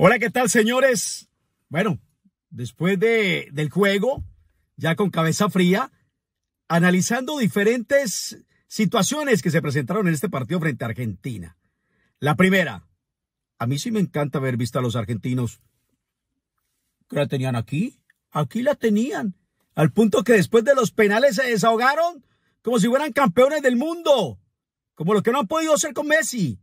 Hola, ¿qué tal, señores? Bueno, después de, del juego, ya con cabeza fría, analizando diferentes situaciones que se presentaron en este partido frente a Argentina. La primera, a mí sí me encanta haber visto a los argentinos. ¿Que la tenían aquí? Aquí la tenían. Al punto que después de los penales se desahogaron como si fueran campeones del mundo. Como los que no han podido ser con Messi.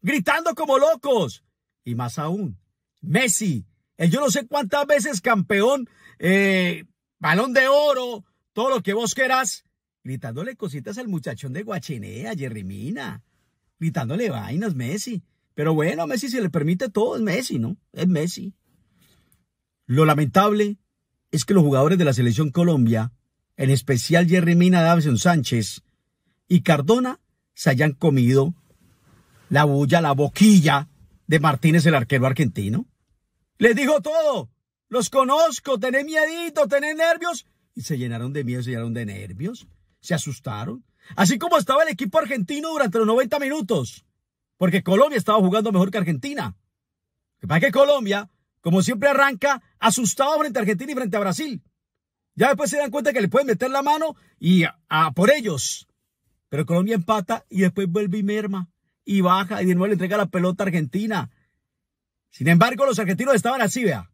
Gritando como locos. Y más aún, Messi, eh, yo no sé cuántas veces campeón, eh, balón de oro, todo lo que vos querás, gritándole cositas al muchachón de Guachinea, Yerrimina, gritándole vainas, Messi. Pero bueno, a Messi se le permite todo, es Messi, ¿no? Es Messi. Lo lamentable es que los jugadores de la selección Colombia, en especial Jerry Mina, Davison Sánchez y Cardona, se hayan comido la bulla, la boquilla de Martínez, el arquero argentino. Les dijo todo. Los conozco. Tenés miedito, tenés nervios. Y se llenaron de miedo, se llenaron de nervios. Se asustaron. Así como estaba el equipo argentino durante los 90 minutos. Porque Colombia estaba jugando mejor que Argentina. Lo que pasa que Colombia, como siempre, arranca asustado frente a Argentina y frente a Brasil. Ya después se dan cuenta que le pueden meter la mano y por ellos. Pero Colombia empata y después vuelve y merma. Y baja y de nuevo le entrega la pelota a Argentina. Sin embargo, los argentinos estaban así, vea.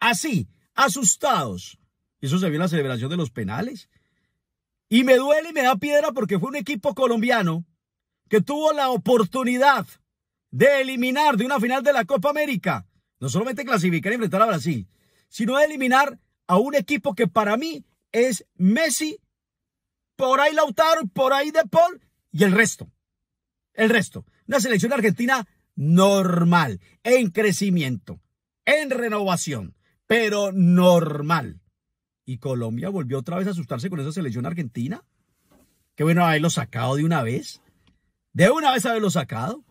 Así, asustados. Eso se vio en la celebración de los penales. Y me duele y me da piedra porque fue un equipo colombiano que tuvo la oportunidad de eliminar de una final de la Copa América, no solamente clasificar y enfrentar a Brasil, sino de eliminar a un equipo que para mí es Messi, por ahí Lautaro, por ahí De Paul y el resto. El resto. Una selección argentina normal, en crecimiento, en renovación, pero normal. Y Colombia volvió otra vez a asustarse con esa selección argentina. Qué bueno haberlo sacado de una vez. De una vez haberlo sacado.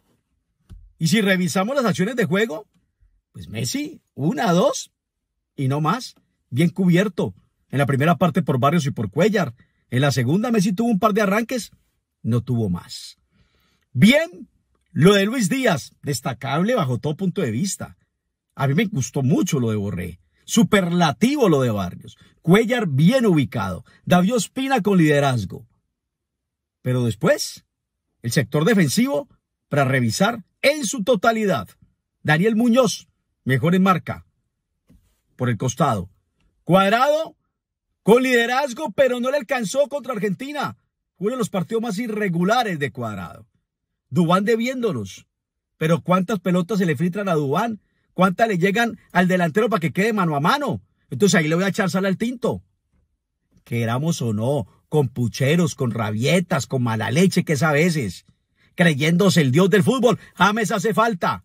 Y si revisamos las acciones de juego, pues Messi, una, dos y no más. Bien cubierto. En la primera parte por Barrios y por Cuellar. En la segunda Messi tuvo un par de arranques. No tuvo más. Bien lo de Luis Díaz, destacable bajo todo punto de vista. A mí me gustó mucho lo de Borré. Superlativo lo de Barrios. Cuellar bien ubicado. David Ospina con liderazgo. Pero después, el sector defensivo para revisar en su totalidad. Daniel Muñoz, mejor en marca. Por el costado. Cuadrado con liderazgo, pero no le alcanzó contra Argentina. Uno de los partidos más irregulares de Cuadrado. Dubán debiéndonos, Pero ¿cuántas pelotas se le filtran a Dubán? ¿Cuántas le llegan al delantero para que quede mano a mano? Entonces ahí le voy a echar sal al tinto. Queramos o no, con pucheros, con rabietas, con mala leche que es a veces. Creyéndose el dios del fútbol, James hace falta.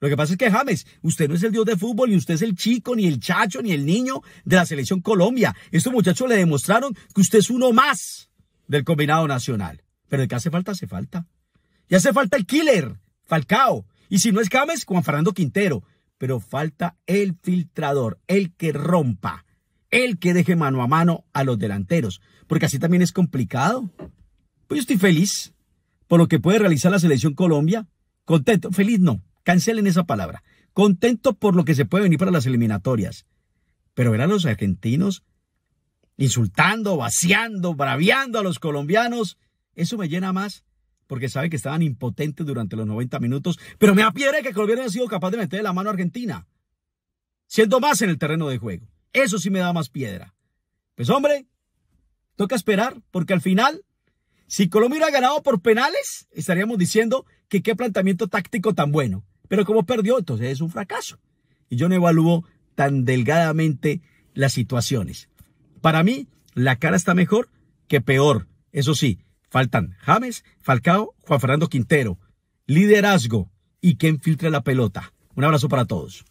Lo que pasa es que James, usted no es el dios del fútbol, y usted es el chico, ni el chacho, ni el niño de la selección Colombia. Estos muchachos le demostraron que usted es uno más del combinado nacional. Pero el que hace falta, hace falta. Y hace falta el killer, Falcao. Y si no es James, Juan Fernando Quintero. Pero falta el filtrador, el que rompa, el que deje mano a mano a los delanteros. Porque así también es complicado. Pues yo estoy feliz por lo que puede realizar la selección Colombia. Contento, feliz no, cancelen esa palabra. Contento por lo que se puede venir para las eliminatorias. Pero ver a los argentinos insultando, vaciando, braviando a los colombianos, eso me llena más porque sabe que estaban impotentes durante los 90 minutos, pero me da piedra que Colombia no haya sido capaz de meter la mano a Argentina, siendo más en el terreno de juego. Eso sí me da más piedra. Pues hombre, toca esperar, porque al final, si Colombia hubiera ganado por penales, estaríamos diciendo que qué planteamiento táctico tan bueno. Pero como perdió, entonces es un fracaso. Y yo no evalúo tan delgadamente las situaciones. Para mí, la cara está mejor que peor. Eso sí, Faltan James, Falcao, Juan Fernando Quintero. Liderazgo y quien filtre la pelota. Un abrazo para todos.